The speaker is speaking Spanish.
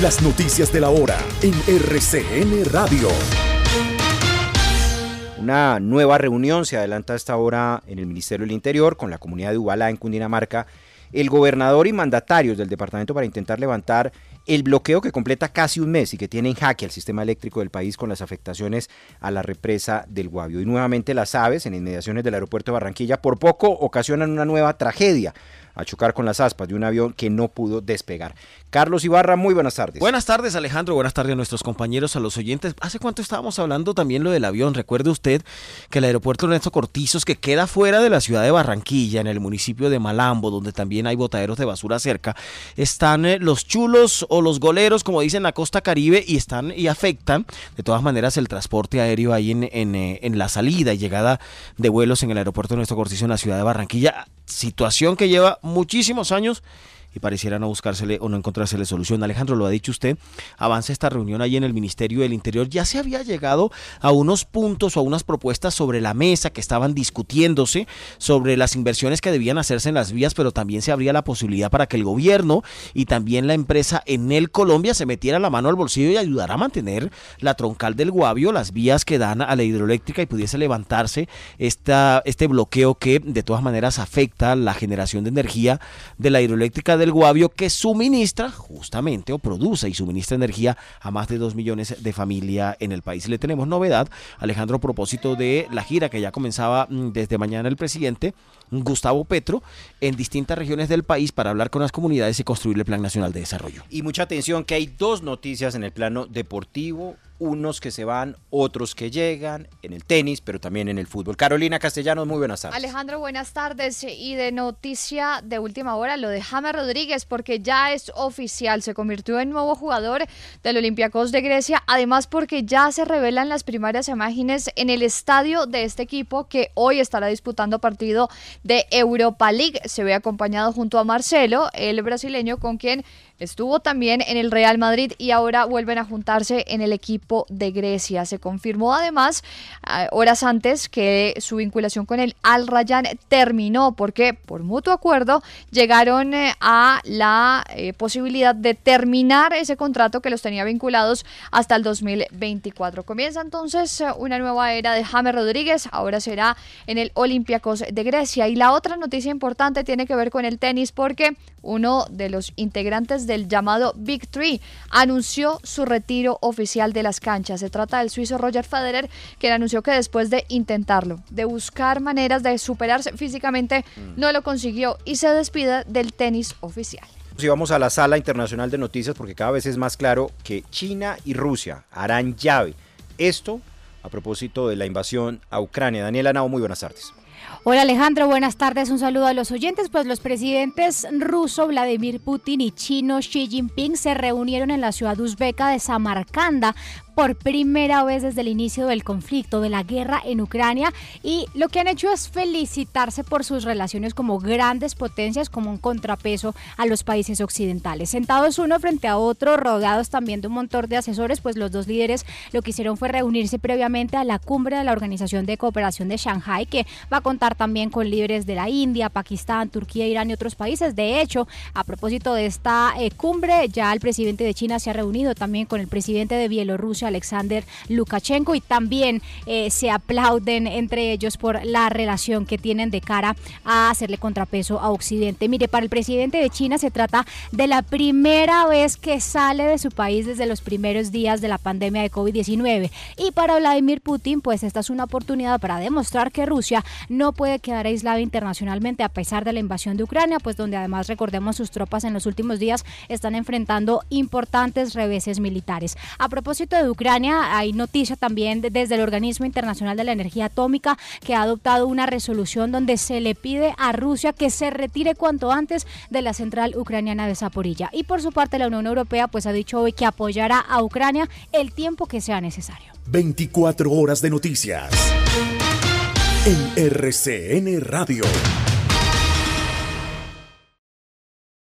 Las noticias de la hora en RCN Radio. Una nueva reunión se adelanta a esta hora en el Ministerio del Interior con la comunidad de Ubalá en Cundinamarca. El gobernador y mandatarios del departamento para intentar levantar el bloqueo que completa casi un mes y que tiene en jaque al sistema eléctrico del país con las afectaciones a la represa del Guavio. Y nuevamente las aves en inmediaciones del aeropuerto de Barranquilla por poco ocasionan una nueva tragedia a chocar con las aspas de un avión que no pudo despegar. Carlos Ibarra, muy buenas tardes. Buenas tardes Alejandro, buenas tardes a nuestros compañeros, a los oyentes. ¿Hace cuánto estábamos hablando también lo del avión? Recuerde usted que el aeropuerto Ernesto Cortizos, que queda fuera de la ciudad de Barranquilla, en el municipio de Malambo, donde también hay botaderos de basura cerca, están eh, los chulos o los goleros, como dicen la costa caribe, y están y afectan de todas maneras el transporte aéreo ahí en, eh, en, la salida y llegada de vuelos en el aeropuerto Ernesto Cortizos en la ciudad de Barranquilla. Situación que lleva muchísimos años y pareciera no buscársele o no encontrársele solución. Alejandro, lo ha dicho usted, avanza esta reunión allí en el Ministerio del Interior. Ya se había llegado a unos puntos o a unas propuestas sobre la mesa que estaban discutiéndose sobre las inversiones que debían hacerse en las vías, pero también se abría la posibilidad para que el gobierno y también la empresa en el Colombia se metiera la mano al bolsillo y ayudara a mantener la troncal del Guavio, las vías que dan a la hidroeléctrica y pudiese levantarse esta, este bloqueo que de todas maneras afecta la generación de energía de la hidroeléctrica del Guavio que suministra justamente o produce y suministra energía a más de 2 millones de familias en el país. Le tenemos novedad, Alejandro, a propósito de la gira que ya comenzaba mm, desde mañana el presidente Gustavo Petro en distintas regiones del país para hablar con las comunidades y construir el Plan Nacional de Desarrollo. Y mucha atención que hay dos noticias en el plano deportivo unos que se van, otros que llegan, en el tenis, pero también en el fútbol. Carolina Castellanos, muy buenas tardes. Alejandro, buenas tardes. Y de noticia de última hora, lo de James Rodríguez, porque ya es oficial, se convirtió en nuevo jugador del Olympiacos de Grecia, además porque ya se revelan las primeras imágenes en el estadio de este equipo que hoy estará disputando partido de Europa League. Se ve acompañado junto a Marcelo, el brasileño con quien Estuvo también en el Real Madrid y ahora vuelven a juntarse en el equipo de Grecia. Se confirmó además eh, horas antes que su vinculación con el Al Rayyan terminó porque por mutuo acuerdo llegaron eh, a la eh, posibilidad de terminar ese contrato que los tenía vinculados hasta el 2024. Comienza entonces una nueva era de James Rodríguez, ahora será en el Olympiacos de Grecia. Y la otra noticia importante tiene que ver con el tenis porque uno de los integrantes del llamado Big Three, anunció su retiro oficial de las canchas. Se trata del suizo Roger Federer, quien anunció que después de intentarlo, de buscar maneras de superarse físicamente, mm. no lo consiguió y se despide del tenis oficial. Si vamos a la sala internacional de noticias, porque cada vez es más claro que China y Rusia harán llave. Esto a propósito de la invasión a Ucrania. Daniela Nao, muy buenas tardes. Hola Alejandro, buenas tardes. Un saludo a los oyentes. Pues los presidentes ruso Vladimir Putin y chino Xi Jinping se reunieron en la ciudad uzbeka de Samarcanda por primera vez desde el inicio del conflicto, de la guerra en Ucrania, y lo que han hecho es felicitarse por sus relaciones como grandes potencias, como un contrapeso a los países occidentales. Sentados uno frente a otro, rodeados también de un montón de asesores, pues los dos líderes lo que hicieron fue reunirse previamente a la cumbre de la Organización de Cooperación de Shanghai que va a contar también con líderes de la India, Pakistán, Turquía, Irán y otros países. De hecho, a propósito de esta eh, cumbre, ya el presidente de China se ha reunido también con el presidente de Bielorrusia, Alexander Lukashenko y también eh, se aplauden entre ellos por la relación que tienen de cara a hacerle contrapeso a Occidente. Mire, para el presidente de China se trata de la primera vez que sale de su país desde los primeros días de la pandemia de COVID-19 y para Vladimir Putin pues esta es una oportunidad para demostrar que Rusia no puede quedar aislada internacionalmente a pesar de la invasión de Ucrania, pues donde además recordemos sus tropas en los últimos días están enfrentando importantes reveses militares. A propósito de Ucrania, Ucrania. Hay noticia también desde el Organismo Internacional de la Energía Atómica que ha adoptado una resolución donde se le pide a Rusia que se retire cuanto antes de la central ucraniana de Zaporilla. Y por su parte la Unión Europea pues ha dicho hoy que apoyará a Ucrania el tiempo que sea necesario. 24 horas de noticias en RCN Radio.